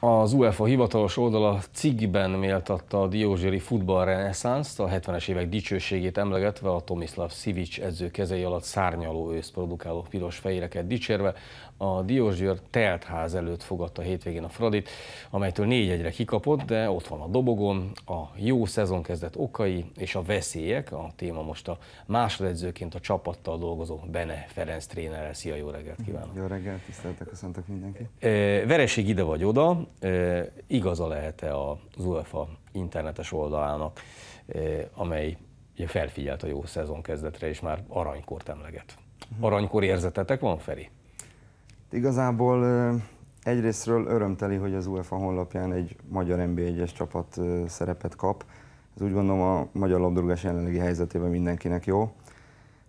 Az UEFA hivatalos oldala cikkben méltatta a Diózséri reneszánszt, a 70-es évek dicsőségét emlegetve a Tomislav Szivics edző kezei alatt szárnyaló ősz produkáló piros fejéreket dicsérve. A Diózsgyőr teltház előtt fogadta hétvégén a Fradit, amelytől négy egyre kikapott, de ott van a dobogon, a jó szezon kezdett okai és a veszélyek, a téma most a másodedzőként a csapattal dolgozó Bene Ferenc trénerrel. Szia, jó reggelt kívánok! Jó reggelt, tiszteltek, köszöntök mindenkit! Eh, Vereség ide vagy oda, igaza lehet-e az UEFA internetes oldalának, amely ugye felfigyelt a jó szezon kezdetre, és már aranykort emleget. Mhm. Aranykor érzetetek van, Feri? Igazából egyrésztről örömteli, hogy az UEFA honlapján egy magyar NB1-es csapat szerepet kap. Ez úgy gondolom a magyar labdarúgás jelenlegi helyzetében mindenkinek jó.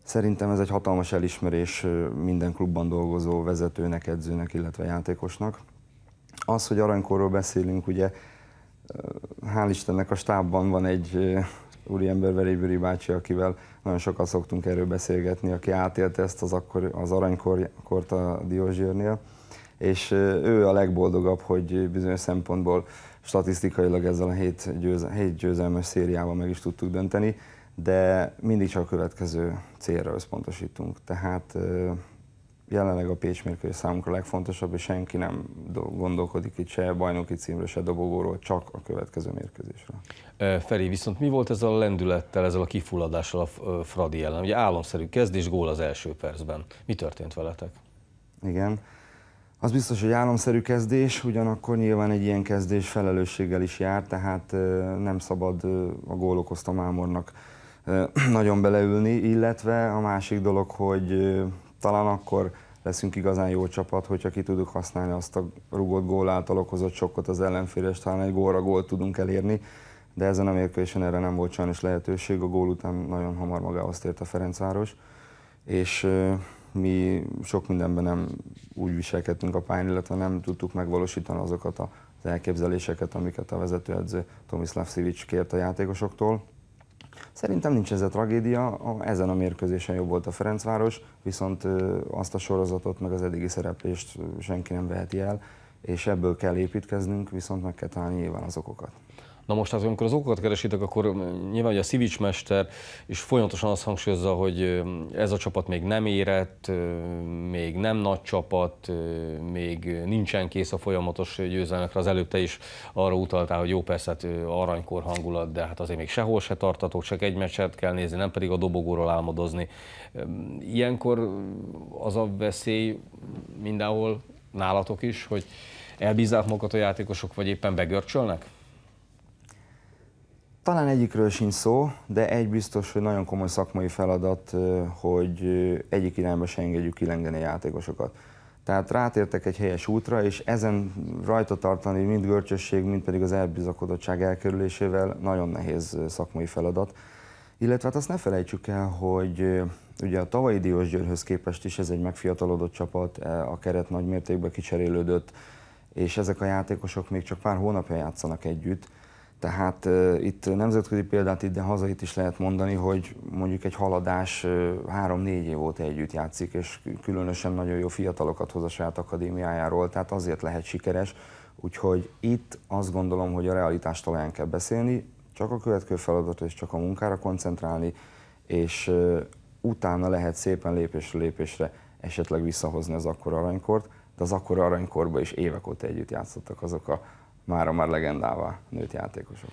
Szerintem ez egy hatalmas elismerés minden klubban dolgozó vezetőnek, edzőnek, illetve játékosnak az, hogy aranykorról beszélünk, ugye hál' Istennek a stábban van egy úriember Verébüri bácsi, akivel nagyon sokat szoktunk erről beszélgetni, aki átélte ezt az, akkor, az aranykort a Diózsérnél, és ő a legboldogabb, hogy bizonyos szempontból statisztikailag ezzel a hét, győz, hét győzelmes szériával meg is tudtuk dönteni, de mindig csak a következő célra összpontosítunk. Tehát jelenleg a Pécs mérkőzés számunkra legfontosabb, és senki nem gondolkodik itt se bajnoki címre, se dobogóról, csak a következő mérkőzésre. Feri, viszont mi volt ez a lendülettel, ezzel a kifulladással a Fradi ellen? Ugye álomszerű kezdés, gól az első percben. Mi történt veletek? Igen. Az biztos, hogy álomszerű kezdés, ugyanakkor nyilván egy ilyen kezdés felelősséggel is jár, tehát nem szabad a gól okozta mámornak nagyon beleülni, illetve a másik dolog, hogy talán akkor leszünk igazán jó csapat, hogyha ki tudjuk használni azt a rugott gól által okozott sokkot az ellenfélre, és talán egy góra gólt tudunk elérni, de ezen a mérkőzésen erre nem volt sajnos lehetőség, a gól után nagyon hamar magához tért a Ferencváros, és mi sok mindenben nem úgy viselkedtünk a pályán, illetve nem tudtuk megvalósítani azokat az elképzeléseket, amiket a vezetőedző Tomislav Szivics kért a játékosoktól. Szerintem nincs ez a tragédia, ezen a mérkőzésen jobb volt a Ferencváros, viszont azt a sorozatot, meg az eddigi szereplést senki nem veheti el, és ebből kell építkeznünk, viszont meg kell találni nyilván az okokat. Na most hát, amikor az okokat keresitek, akkor hm, nyilván hogy a Szivics mester is folyamatosan azt hangsúlyozza, hogy hm, ez a csapat még nem érett, hm, még nem nagy csapat, még nincsen kész a folyamatos győzelmekre. Az előtte is arra utaltál, hogy jó persze, hát aranykor hangulat, de hát azért még sehol se tartatok, csak egy meccset kell nézni, nem pedig a dobogóról álmodozni. Ilyenkor az a veszély mindenhol nálatok is, hogy elbízzák magukat a játékosok, vagy éppen begörcsölnek? Talán egyikről sincs szó, de egy biztos, hogy nagyon komoly szakmai feladat, hogy egyik irányba se engedjük kilengeni a játékosokat. Tehát rátértek egy helyes útra, és ezen rajta tartani mind görcsösség, mind pedig az elbizakodottság elkerülésével nagyon nehéz szakmai feladat. Illetve hát azt ne felejtsük el, hogy ugye a tavalyi Diós Győrhöz képest is ez egy megfiatalodott csapat, e, a keret nagy mértékben kicserélődött, és ezek a játékosok még csak pár hónapja játszanak együtt tehát uh, itt nemzetközi példát itt de hazait is lehet mondani, hogy mondjuk egy haladás három-négy év óta együtt játszik, és különösen nagyon jó fiatalokat hoz a saját akadémiájáról, tehát azért lehet sikeres. Úgyhogy itt azt gondolom, hogy a realitást talán kell beszélni, csak a következő feladatot és csak a munkára koncentrálni, és uh, utána lehet szépen lépésről lépésre esetleg visszahozni az akkora aranykort, de az akkora aranykorban is évek óta együtt játszottak azok a a már legendává nőtt játékosok.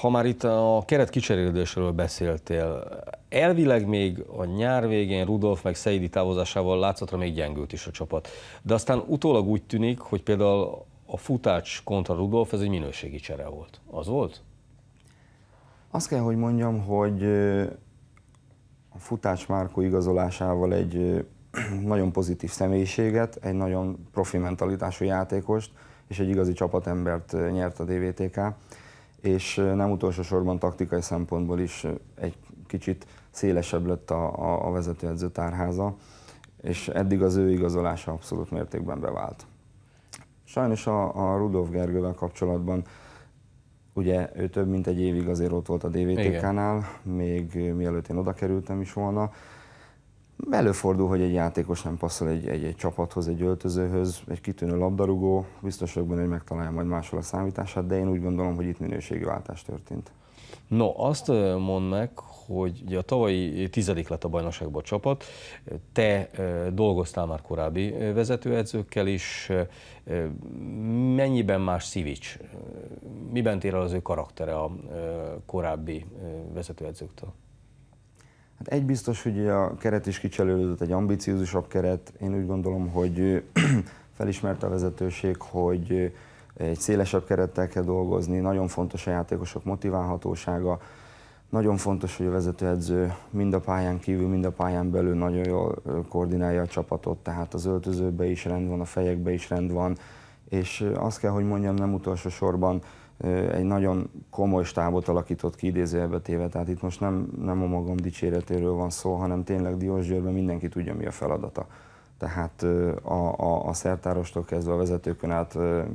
Ha már itt a keret kicserélődésről beszéltél, elvileg még a nyár végén Rudolf meg Szeidi távozásával látszatra még gyengült is a csapat. De aztán utólag úgy tűnik, hogy például a futács kontra Rudolf, ez egy minőségi csere volt. Az volt? Azt kell, hogy mondjam, hogy a futács Márko igazolásával egy nagyon pozitív személyiséget, egy nagyon profi mentalitású játékost, és egy igazi csapatembert eh, nyert a DVTK, és eh, nem utolsó sorban taktikai szempontból is eh, egy kicsit szélesebb lett a, a, a vezetőedző tárháza, és eddig az ő igazolása abszolút mértékben bevált. Sajnos a, a Rudolf Gergővel kapcsolatban Ugye ő több mint egy évig azért ott volt a DVTK-nál, még mielőtt én oda kerültem is volna, Előfordul, hogy egy játékos nem passzol egy, egy, egy csapathoz, egy öltözőhöz, egy kitűnő labdarúgó, biztos vagyok benne, hogy megtalálja majd máshol a számítását, de én úgy gondolom, hogy itt minőségi váltás történt. No, azt mondd meg, hogy ugye a tavalyi tizedik lett a bajnokságban a csapat, te dolgoztál már korábbi vezetőedzőkkel is, mennyiben más Szivics? Miben tér el az ő karaktere a korábbi vezetőedzőktől? Hát egy biztos, hogy a keret is kicselődött, egy ambiciózusabb keret. Én úgy gondolom, hogy felismerte a vezetőség, hogy egy szélesebb kerettel kell dolgozni, nagyon fontos a játékosok motiválhatósága, nagyon fontos, hogy a vezetőedző mind a pályán kívül, mind a pályán belül nagyon jól koordinálja a csapatot, tehát az öltözőbe is rend van, a fejekbe is rend van, és azt kell, hogy mondjam, nem utolsó sorban egy nagyon komoly stábot alakított ki idézőjelbe téve, tehát itt most nem, nem a magam dicséretéről van szó, hanem tényleg Diós Győrben mindenki tudja, mi a feladata. Tehát a, a, a szertárostól kezdve a vezetőkön át a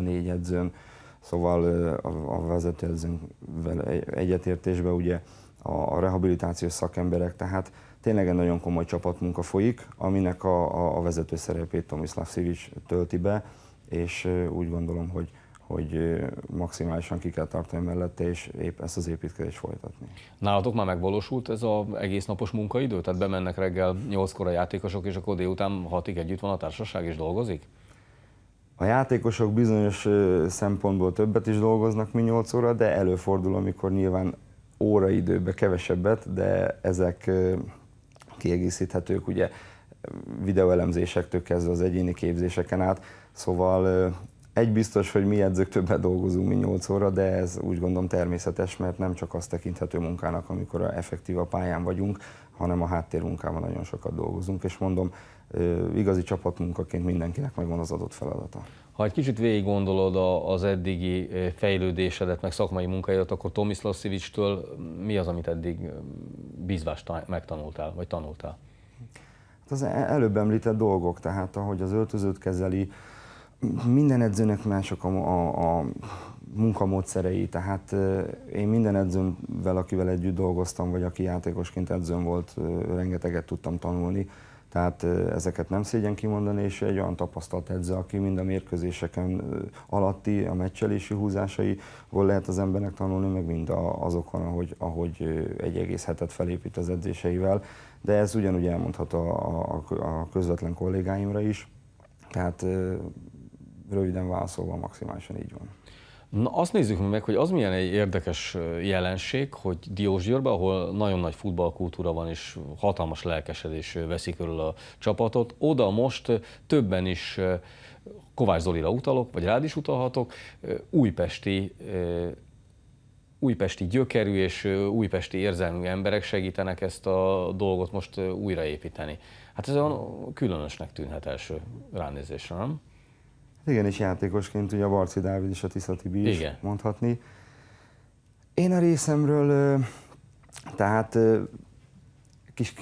négy edzőn, szóval a, a vezetőedzőnkvel egyetértésben ugye a, a rehabilitációs szakemberek, tehát tényleg egy nagyon komoly csapatmunka folyik, aminek a, a, a vezető szerepét Tomislav Szivics tölti be, és úgy gondolom, hogy, hogy maximálisan ki kell tartani mellette, és épp ezt az építkezést folytatni. Nálatok már megvalósult ez az egész napos munkaidő? Tehát bemennek reggel 8-kor a játékosok, és akkor délután 6-ig együtt van a társaság, és dolgozik? A játékosok bizonyos szempontból többet is dolgoznak, mint 8 óra, de előfordul, amikor nyilván óraidőbe kevesebbet, de ezek kiegészíthetők, ugye videóelemzésektől kezdve az egyéni képzéseken át, szóval egy biztos, hogy mi edzők többet dolgozunk, mint 8 óra, de ez úgy gondolom természetes, mert nem csak azt tekinthető munkának, amikor a effektív a pályán vagyunk, hanem a háttérmunkában nagyon sokat dolgozunk, és mondom, igazi csapatmunkaként mindenkinek megvan az adott feladata. Ha egy kicsit végig gondolod az eddigi fejlődésedet, meg szakmai munkáidat, akkor Tomislav Szivicstől mi az, amit eddig bízvást megtanultál, vagy tanultál? Hát az e-, előbb említett dolgok, tehát ahogy az öltözőt kezeli, minden edzőnek mások a, a, a munkamódszerei, tehát én minden edzőmvel, akivel együtt dolgoztam, vagy aki játékosként edzőm volt, rengeteget tudtam tanulni, tehát ezeket nem szégyen kimondani, és egy olyan tapasztalt edző, aki mind a mérkőzéseken alatti, a meccselési húzásaiból lehet az embernek tanulni, meg mind azokon, ahogy, ahogy egy egész hetet felépít az edzéseivel, de ez ugyanúgy elmondható a, a, a közvetlen kollégáimra is, tehát röviden válaszolva maximálisan így van. Na azt nézzük meg, hogy az milyen egy érdekes jelenség, hogy Diósgyőrben, ahol nagyon nagy futballkultúra van és hatalmas lelkesedés veszi körül a csapatot, oda most többen is Kovács Zolira utalok, vagy rád is utalhatok, újpesti újpesti gyökerű és újpesti érzelmű emberek segítenek ezt a dolgot most újraépíteni. Hát ez olyan különösnek tűnhet első ránézésre, nem? Igen, és játékosként ugye a Barci Dávid és a Tisza Tibi is Igen. mondhatni. Én a részemről, tehát kis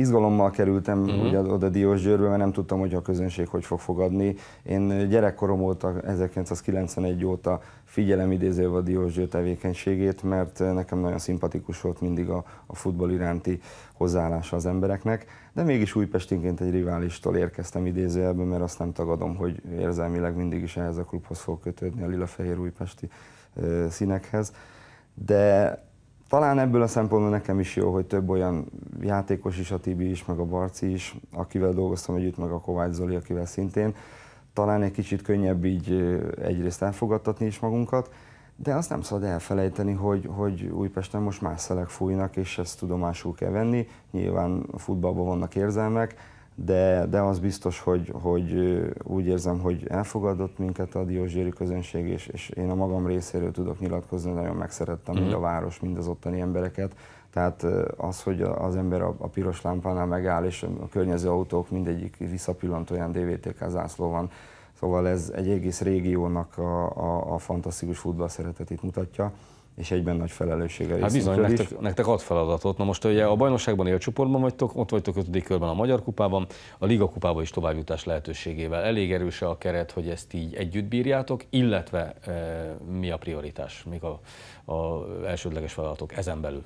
izgalommal kerültem uh-huh. ugye oda Diósgyőrbe, mert nem tudtam, hogy a közönség hogy fog fogadni. Én gyerekkorom óta, 1991 óta figyelem idézőve a Diósgyőr tevékenységét, mert nekem nagyon szimpatikus volt mindig a, a futball iránti hozzáállása az embereknek, de mégis újpestinként egy riválistól érkeztem idézőjelben, mert azt nem tagadom, hogy érzelmileg mindig is ehhez a klubhoz fog kötődni a lila-fehér újpesti ö, színekhez. De talán ebből a szempontból nekem is jó, hogy több olyan játékos is, a Tibi is, meg a Barci is, akivel dolgoztam együtt, meg a Kovács Zoli, akivel szintén. Talán egy kicsit könnyebb így egyrészt elfogadtatni is magunkat, de azt nem szabad elfelejteni, hogy, hogy Újpesten most más szelek fújnak, és ezt tudomásul kell venni. Nyilván a futballban vannak érzelmek, de, de az biztos, hogy, hogy úgy érzem, hogy elfogadott minket a Diósgyőri közönség, és, és én a magam részéről tudok nyilatkozni, nagyon megszerettem mm. mind a mhm. város, mind az ottani embereket. Tehát az, hogy az ember a, a piros lámpánál megáll, és a környező autók mindegyik visszapillant olyan DVTK zászló van, Szóval ez egy egész régiónak a, a, a fantasztikus futball szeretetét mutatja és egyben nagy felelőssége Hát bizony, nektek, is. nektek ad feladatot. Na most ugye a bajnokságban csoportban vagytok, ott vagytok ötödik körben a Magyar Kupában, a Liga Kupában is továbbjutás lehetőségével. Elég erős a keret, hogy ezt így együtt bírjátok, illetve e, mi a prioritás, mik a, a elsődleges feladatok ezen belül?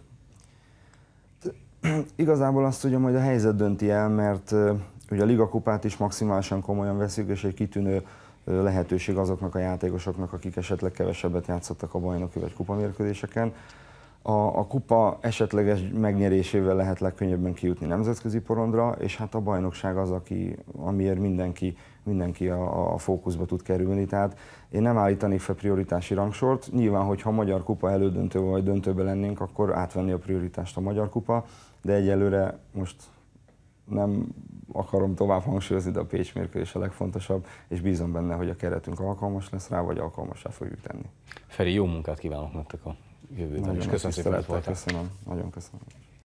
Igazából azt tudom, hogy a helyzet dönti el, mert e, ugye a Liga Kupát is maximálisan komolyan veszük, és egy kitűnő lehetőség azoknak a játékosoknak, akik esetleg kevesebbet játszottak a bajnoki vagy kupamérkőzéseken. A, a kupa esetleges megnyerésével lehet legkönnyebben kijutni nemzetközi porondra, és hát a bajnokság az, aki, amiért mindenki, mindenki a, a fókuszba tud kerülni. Tehát én nem állítanék fel prioritási rangsort. Nyilván, hogyha a Magyar Kupa elődöntő vagy döntőbe lennénk, akkor átvenni a prioritást a Magyar Kupa, de egyelőre most nem akarom tovább hangsúlyozni, de a Pécs mérkőzés a legfontosabb, és bízom benne, hogy a keretünk alkalmas lesz rá, vagy alkalmasá fogjuk tenni. Feri, jó munkát kívánok nektek a jövőben, Nagyon köszönöm szépen, hogy Köszönöm, nagyon köszönöm.